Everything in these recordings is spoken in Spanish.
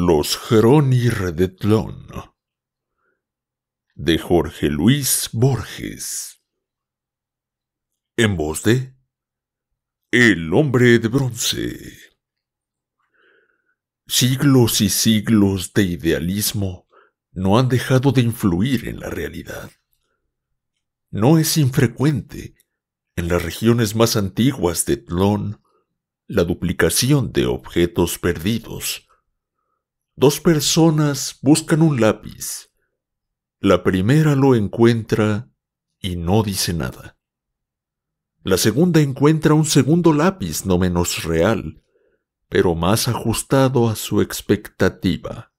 Los de Tlón de Jorge Luis Borges en voz de El hombre de bronce. Siglos y siglos de idealismo no han dejado de influir en la realidad. No es infrecuente en las regiones más antiguas de Tlón la duplicación de objetos perdidos Dos personas buscan un lápiz. La primera lo encuentra y no dice nada. La segunda encuentra un segundo lápiz no menos real, pero más ajustado a su expectativa.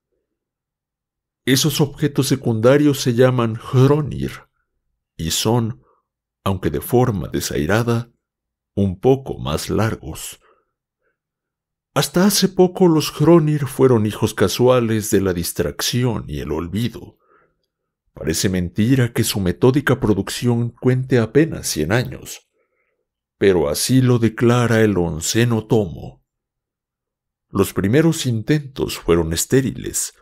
Esos objetos secundarios se llaman Hronir y son, aunque de forma desairada, un poco más largos. Hasta hace poco los Hronir fueron hijos casuales de la distracción y el olvido. Parece mentira que su metódica producción cuente apenas cien años, pero así lo declara el onceno tomo. Los primeros intentos fueron estériles.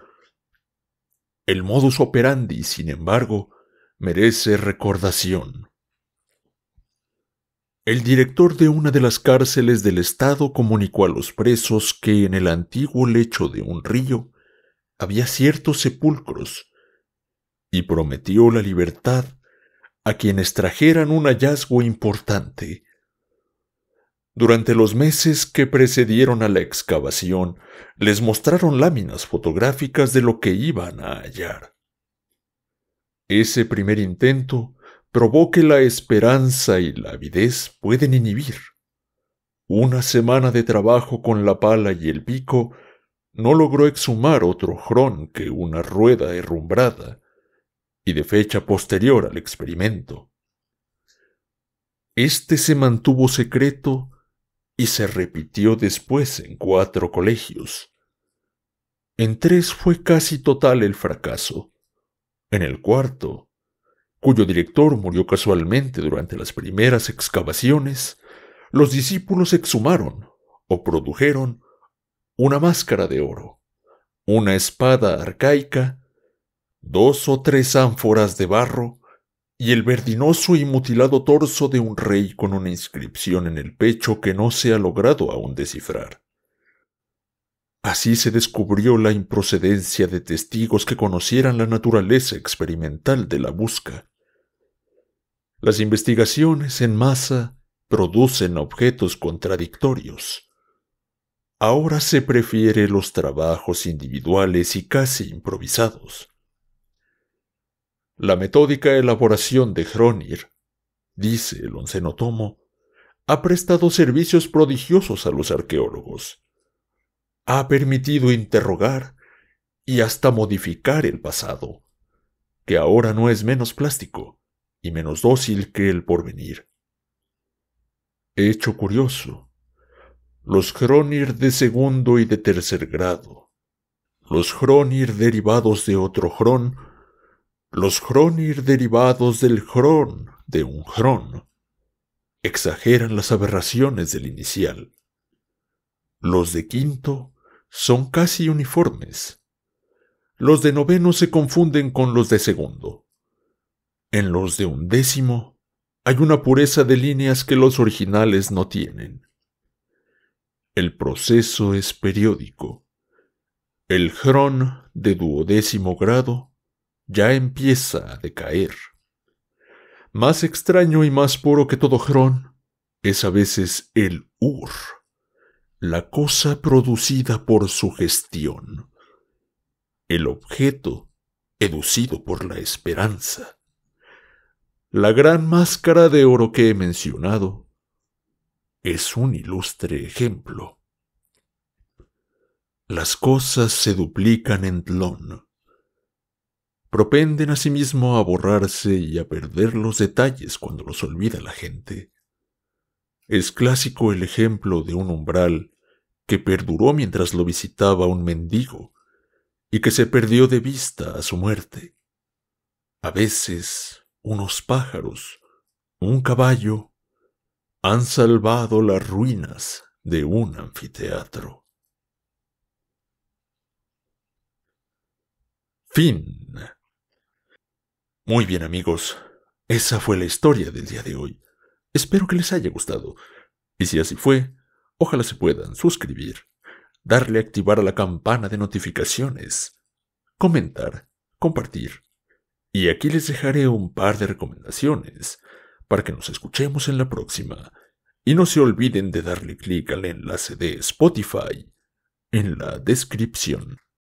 El modus operandi, sin embargo, merece recordación. El director de una de las cárceles del Estado comunicó a los presos que en el antiguo lecho de un río había ciertos sepulcros y prometió la libertad a quienes trajeran un hallazgo importante. Durante los meses que precedieron a la excavación, les mostraron láminas fotográficas de lo que iban a hallar. Ese primer intento probó que la esperanza y la avidez pueden inhibir. Una semana de trabajo con la pala y el pico no logró exhumar otro jrón que una rueda herrumbrada, y de fecha posterior al experimento. Este se mantuvo secreto y se repitió después en cuatro colegios. En tres fue casi total el fracaso. En el cuarto, cuyo director murió casualmente durante las primeras excavaciones, los discípulos exhumaron o produjeron una máscara de oro, una espada arcaica, dos o tres ánforas de barro y el verdinoso y mutilado torso de un rey con una inscripción en el pecho que no se ha logrado aún descifrar. Así se descubrió la improcedencia de testigos que conocieran la naturaleza experimental de la busca, las investigaciones en masa producen objetos contradictorios. Ahora se prefiere los trabajos individuales y casi improvisados. La metódica elaboración de Hronir, dice el oncenotomo, tomo, ha prestado servicios prodigiosos a los arqueólogos. Ha permitido interrogar y hasta modificar el pasado, que ahora no es menos plástico menos dócil que el porvenir. Hecho curioso, los Hronir de segundo y de tercer grado, los Hronir derivados de otro jron, los Hronir derivados del Hron de un jron. exageran las aberraciones del inicial. Los de quinto son casi uniformes. Los de noveno se confunden con los de segundo. En los de undécimo hay una pureza de líneas que los originales no tienen. El proceso es periódico. El jrón de duodécimo grado ya empieza a decaer. Más extraño y más puro que todo jrón es a veces el ur, la cosa producida por su gestión, el objeto educido por la esperanza. La gran máscara de oro que he mencionado es un ilustre ejemplo. Las cosas se duplican en Tlón. Propenden asimismo sí a borrarse y a perder los detalles cuando los olvida la gente. Es clásico el ejemplo de un umbral que perduró mientras lo visitaba un mendigo y que se perdió de vista a su muerte. A veces unos pájaros, un caballo, han salvado las ruinas de un anfiteatro. Fin. Muy bien amigos, esa fue la historia del día de hoy. Espero que les haya gustado. Y si así fue, ojalá se puedan suscribir, darle a activar a la campana de notificaciones, comentar, compartir y aquí les dejaré un par de recomendaciones para que nos escuchemos en la próxima. Y no se olviden de darle clic al enlace de Spotify en la descripción.